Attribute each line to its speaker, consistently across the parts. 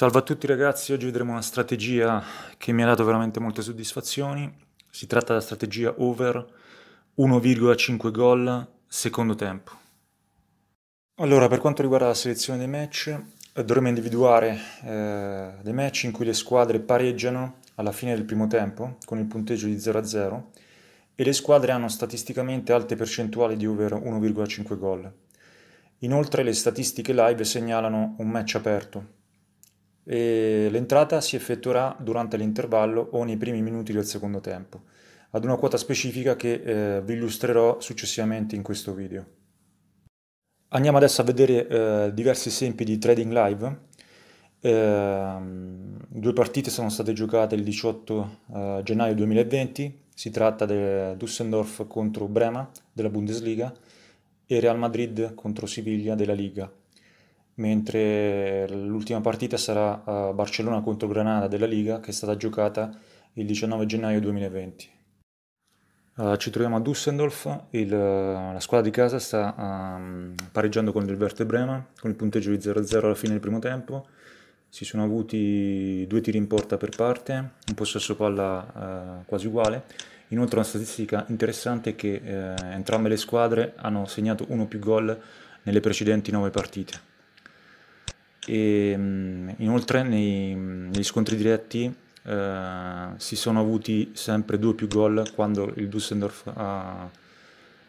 Speaker 1: Salve a tutti ragazzi, oggi vedremo una strategia che mi ha dato veramente molte soddisfazioni. Si tratta della strategia over 1,5 gol secondo tempo. Allora, per quanto riguarda la selezione dei match, eh, dovremo individuare eh, dei match in cui le squadre pareggiano alla fine del primo tempo con il punteggio di 0-0 a e le squadre hanno statisticamente alte percentuali di over 1,5 gol. Inoltre le statistiche live segnalano un match aperto, e l'entrata si effettuerà durante l'intervallo o nei primi minuti del secondo tempo, ad una quota specifica che eh, vi illustrerò successivamente in questo video. Andiamo adesso a vedere eh, diversi esempi di trading live. Eh, due partite sono state giocate il 18 eh, gennaio 2020, si tratta del Düsseldorf contro Brema della Bundesliga e Real Madrid contro Siviglia della Liga mentre l'ultima partita sarà a eh, Barcellona contro Granada della Liga che è stata giocata il 19 gennaio 2020. Uh, eh, ci troviamo a Düsseldorf, il, eh, la squadra di casa sta um, pareggiando con il Verte Brema con il punteggio di 0-0 alla fine del primo tempo. Si sono avuti due tiri in porta per parte, un possesso palla uh, quasi uguale. Inoltre una statistica interessante è che entrambe le squadre hanno segnato uno o più gol nelle precedenti nove partite. E, mm, inoltre nei, negli scontri diretti eh, si sono avuti sempre due più gol quando il Düsseldorf ha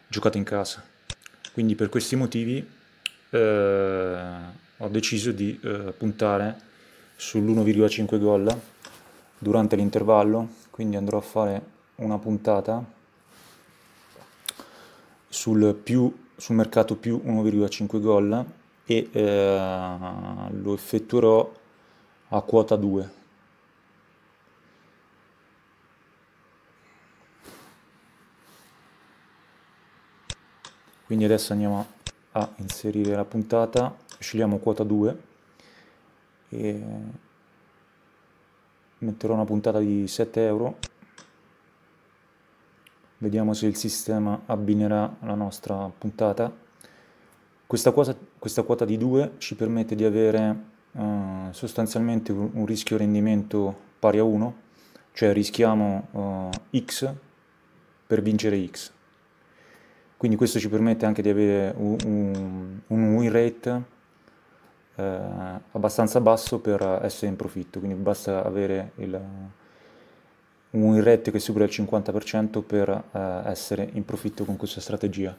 Speaker 1: giocato in casa. Quindi per questi motivi eh, ho deciso di eh, puntare sull'1,5 gol durante l'intervallo, quindi andrò a fare una puntata sul, più, sul mercato più 1,5 gol e eh, lo effettuerò a quota 2 quindi adesso andiamo a inserire la puntata scegliamo quota 2 e metterò una puntata di 7 euro vediamo se il sistema abbinerà la nostra puntata questa quota, questa quota di 2 ci permette di avere eh, sostanzialmente un, un, rischio rendimento pari a 1, cioè rischiamo eh, x per vincere x. Quindi questo ci permette anche di avere un, un, un win rate eh, abbastanza basso per essere in profitto, quindi basta avere il, un win rate che supera il 50% per eh, essere in profitto con questa strategia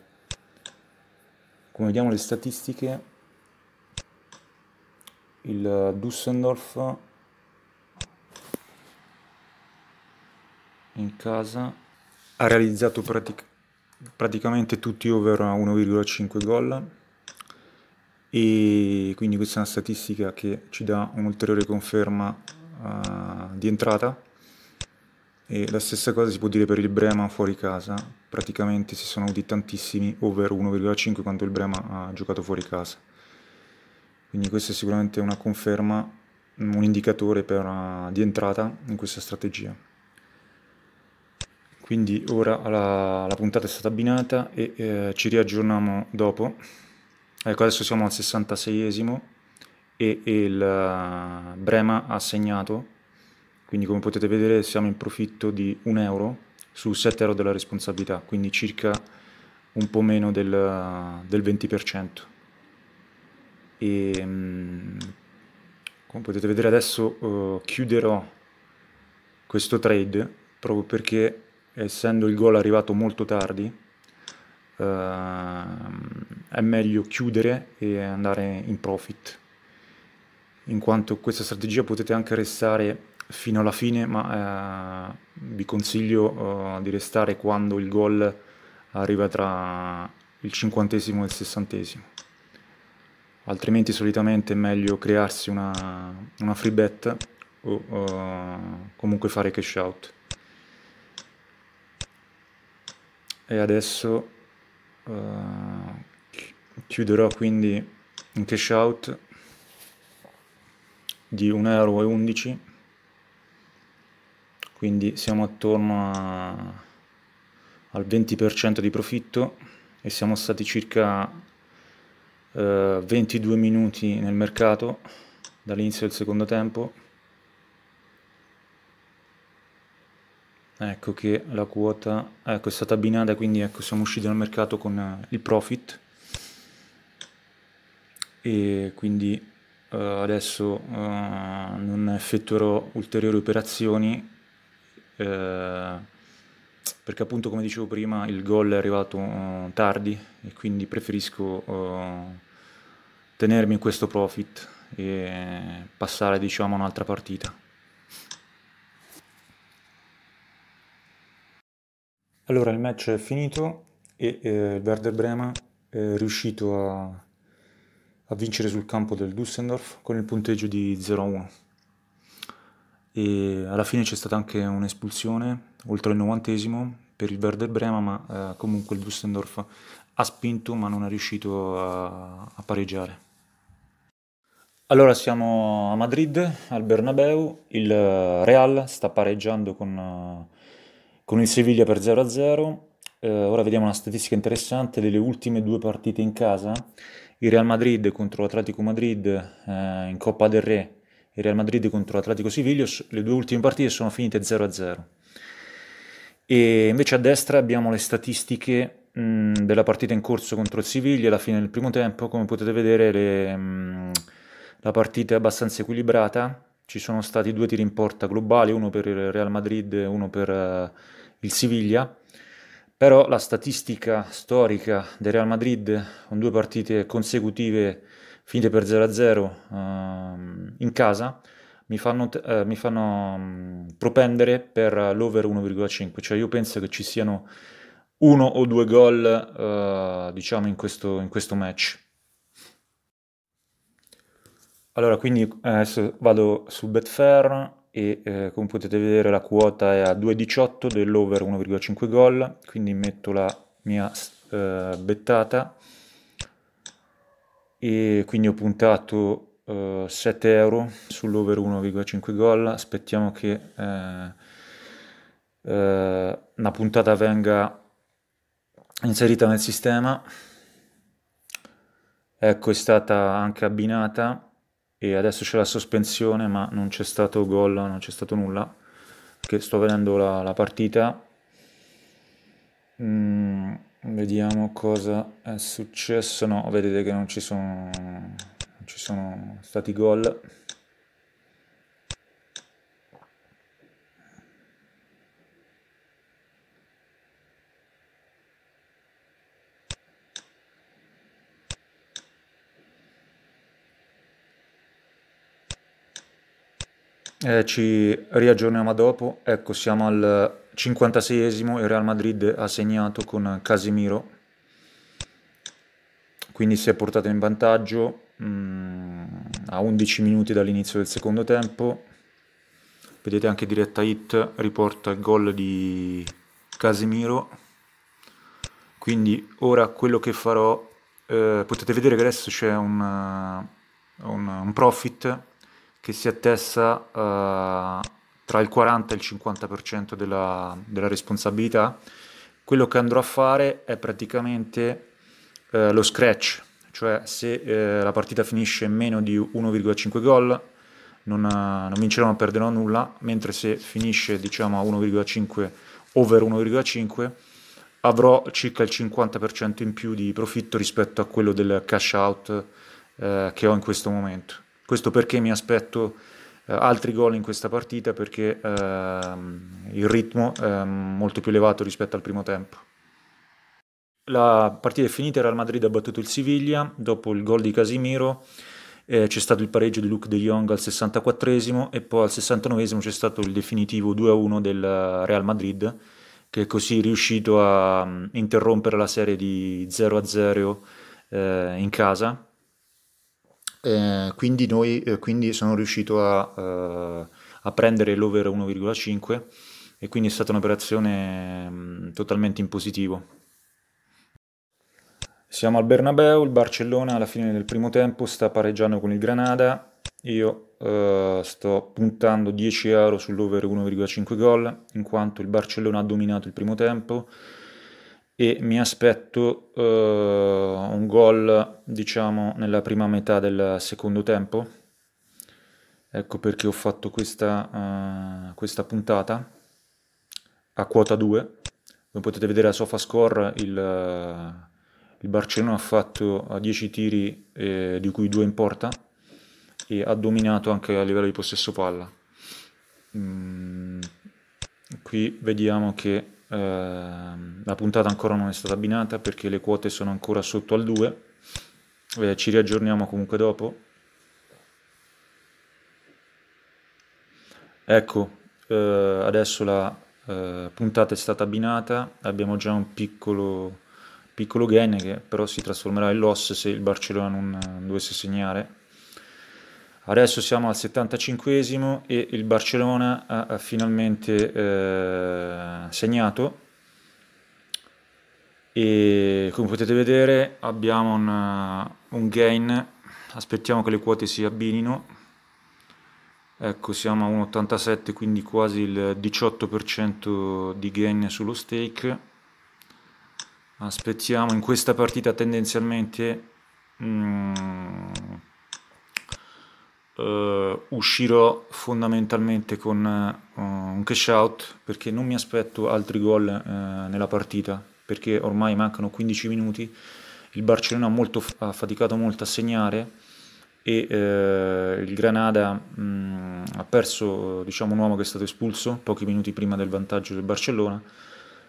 Speaker 1: come vediamo le statistiche il Dusseldorf in casa ha realizzato pratic praticamente tutti over 1,5 gol e quindi questa è una statistica che ci dà un'ulteriore conferma uh, di entrata e la stessa cosa si può dire per il Brema fuori casa, praticamente si sono uditi tantissimi over 1,5 quando il Brema ha giocato fuori casa. Quindi questa è sicuramente una conferma, un indicatore per, uh, di entrata in questa strategia. Quindi ora la, la puntata è stata abbinata e eh, ci riaggiorniamo dopo. Ecco, adesso siamo al 66esimo e, e il uh, Brema ha segnato quindi come potete vedere siamo in profitto di 1 euro su 7 euro della responsabilità, quindi circa un po' meno del, del 20%. E, mm, come potete vedere adesso uh, chiuderò questo trade proprio perché essendo il gol arrivato molto tardi uh, è meglio chiudere e andare in profit in quanto questa strategia potete anche restare fino alla fine, ma eh, vi consiglio eh, di restare quando il gol arriva tra il cinquantesimo e il sessantesimo. Altrimenti solitamente è meglio crearsi una, una free bet o uh, comunque fare cash out. E adesso uh, chiuderò quindi un cash out di 1,11 euro quindi siamo attorno a, al 20% di profitto e siamo stati circa eh, 22 minuti nel mercato dall'inizio del secondo tempo ecco che la quota ecco, è stata abbinata quindi ecco, siamo usciti dal mercato con eh, il profit e quindi eh, adesso eh, non effettuerò ulteriori operazioni eh, perché appunto come dicevo prima il gol è arrivato uh, tardi e quindi preferisco uh, tenermi in questo profit e passare diciamo a un'altra partita. Allora il match è finito e eh, il Werder Brema è riuscito a, a vincere sul campo del Düsseldorf con il punteggio di 0-1 e alla fine c'è stata anche un'espulsione oltre il novantesimo per il Werder Brema ma eh, comunque il Dustendorf ha spinto ma non è riuscito a, a pareggiare allora siamo a Madrid al Bernabeu il eh, Real sta pareggiando con, eh, con il Siviglia per 0-0 eh, ora vediamo una statistica interessante delle ultime due partite in casa il Real Madrid contro l'Atletico Madrid eh, in Coppa del Re Real Madrid contro l'Atletico Siviglio, le due ultime partite sono finite 0-0. E invece a destra abbiamo le statistiche mh, mm, della partita in corso contro il Siviglia alla fine del primo tempo, come potete vedere le, mh, mm, la partita è abbastanza equilibrata, ci sono stati due tiri in porta globali, uno per il Real Madrid e uno per uh, il Siviglia, però la statistica storica del Real Madrid con due partite consecutive finite per 0-0 uh, ehm, in casa mi fanno, uh, mi fanno um, propendere per l'over 1,5, cioè io penso che ci siano uno o due gol uh, diciamo in questo, in questo, match. Allora, quindi eh, adesso vado su Betfair e eh, come potete vedere la quota è a 2,18 dell'over 1,5 gol, quindi metto la mia eh, bettata e quindi ho puntato uh, eh, 7 euro sull'over 1,5 gol aspettiamo che uh, uh, una puntata venga inserita nel sistema ecco è stata anche abbinata e adesso c'è la sospensione ma non c'è stato gol non c'è stato nulla perché sto vedendo la, la partita mm vediamo cosa è successo no vedete che non ci sono, non ci sono stati gol Eh, ci riaggiorniamo dopo. Ecco, siamo al 56esimo e Real Madrid ha segnato con Casimiro. Quindi si è portato in vantaggio mh, mm, a 11 minuti dall'inizio del secondo tempo. Vedete anche diretta hit riporta il gol di Casimiro. Quindi ora quello che farò, eh, potete vedere che adesso c'è un, un, un profit che si attesta uh, tra il 40 e il 50% della, della, responsabilità, quello che andrò a fare è praticamente uh, lo scratch, cioè se uh, la partita finisce meno di 1,5 gol non, non, vincerò, non perderò nulla, mentre se finisce diciamo a 1,5 over 1,5 avrò circa il 50% in più di profitto rispetto a quello del cash out che ho in questo momento. Questo perché mi aspetto eh, altri gol in questa partita perché ehm, il ritmo è molto più elevato rispetto al primo tempo. La partita è finita, il Real Madrid ha battuto il Siviglia dopo il gol di Casimiro. Eh, c'è stato il pareggio di Luke de Jong al 64 e poi al 69 c'è stato il definitivo 2-1 del Real Madrid che è così riuscito a um, interrompere la serie di 0-0 eh, in casa eh, quindi, noi, eh, quindi, sono riuscito a, eh, a prendere l'over 1,5 e quindi è stata un'operazione mh, mm, totalmente in positivo. Siamo al Bernabeu, il Barcellona alla fine del primo tempo sta pareggiando con il Granada, io eh, sto puntando 10 euro sull'over 1,5 gol in quanto il Barcellona ha dominato il primo tempo, e mi aspetto uh, un gol, diciamo, nella prima metà del secondo tempo. Ecco perché ho fatto questa, uh, questa puntata a quota 2. Come potete vedere a SofaScore il, uh, il Barcellona ha fatto 10 eh, tiri, eh, di cui 2 in porta, e ha dominato anche a livello di possesso palla. Mm, qui vediamo che eh, la puntata ancora non è stata abbinata perché le quote sono ancora sotto al 2, eh, ci riaggiorniamo comunque dopo. Ecco, eh, adesso la eh, puntata è stata abbinata, abbiamo già un piccolo, piccolo gain che però si trasformerà in loss se il Barcellona non dovesse segnare Adesso siamo al 75esimo e il Barcellona ha, finalmente eh, segnato e come potete vedere abbiamo un, eh, un gain, aspettiamo che le quote si abbinino, ecco siamo a 1,87 quindi quasi il 18% di gain sullo stake, aspettiamo in questa partita tendenzialmente... Mm, Uh, uscirò fondamentalmente con uh, un cash out perché non mi aspetto altri gol uh, nella partita perché ormai mancano 15 minuti il Barcellona molto, ha faticato molto a segnare e il Granada mh, mm, ha perso diciamo, un uomo che è stato espulso pochi minuti prima del vantaggio del Barcellona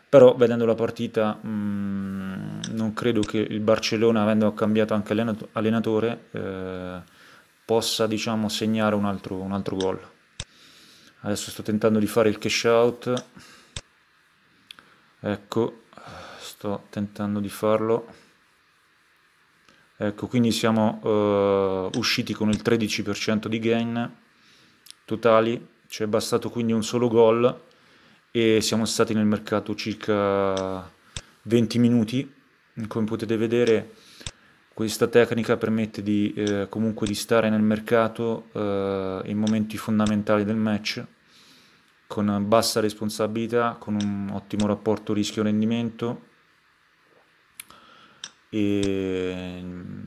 Speaker 1: però vedendo la partita mh, mm, non credo che il Barcellona avendo cambiato anche allenatore possa diciamo, segnare un altro, un altro gol. Adesso sto tentando di fare il cash out. Ecco, sto tentando di farlo. Ecco, quindi siamo uh, usciti con il 13% di gain totali, ci è bastato quindi un solo gol e siamo stati nel mercato circa 20 minuti, come potete vedere questa tecnica permette di, eh, comunque di stare nel mercato eh, in momenti fondamentali del match con bassa responsabilità, con un ottimo rapporto rischio-rendimento e mm,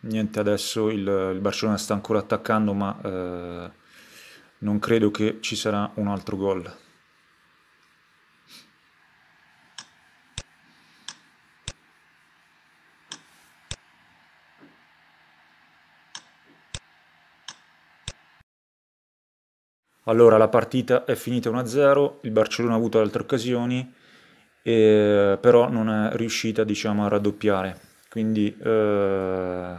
Speaker 1: niente adesso il, il Barcellona sta ancora attaccando ma eh, non credo che ci sarà un altro gol. Allora la partita è finita 1-0, il Barcellona ha avuto altre occasioni, eh, però non è riuscita diciamo, a raddoppiare. Quindi eh,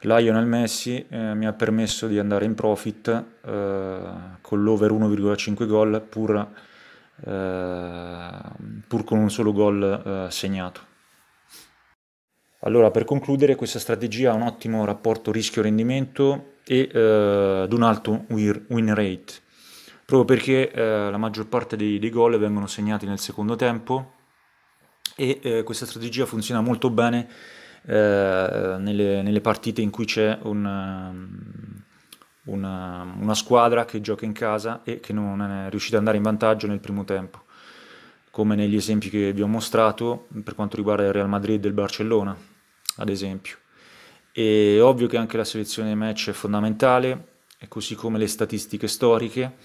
Speaker 1: Lionel Messi eh, mi ha permesso di andare in profit eh, con l'over 1,5 gol pur, eh, pur, con un solo gol eh, segnato. Allora, per concludere, questa strategia ha un ottimo rapporto rischio-rendimento e eh, ad un alto win rate proprio perché eh, la maggior parte dei, dei, gol vengono segnati nel secondo tempo e eh, questa strategia funziona molto bene eh, nelle, nelle, partite in cui c'è un... Ehm, una, una, squadra che gioca in casa e che non è riuscita ad andare in vantaggio nel primo tempo, come negli esempi che vi ho mostrato per quanto riguarda il Real Madrid e il Barcellona, ad esempio. È ovvio che anche la selezione dei match è fondamentale, così come le statistiche storiche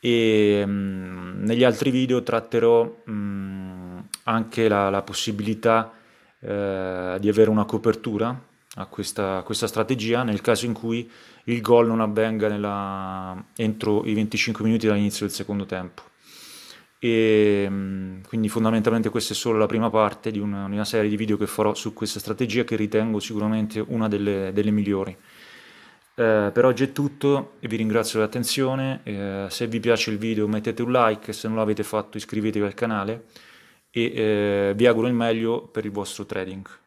Speaker 1: e mh, mm, negli altri video tratterò mh, mm, anche la, la possibilità eh, di avere una copertura a questa, a questa, strategia nel caso in cui il gol non avvenga nella, entro i 25 minuti dall'inizio del secondo tempo. E, mh, mm, quindi fondamentalmente questa è solo la prima parte di una, una, serie di video che farò su questa strategia che ritengo sicuramente una delle, delle migliori. Eh, per oggi è tutto, vi ringrazio dell'attenzione, eh, se vi piace il video mettete un like, se non l'avete fatto iscrivetevi al canale e eh, vi auguro il meglio per il vostro trading.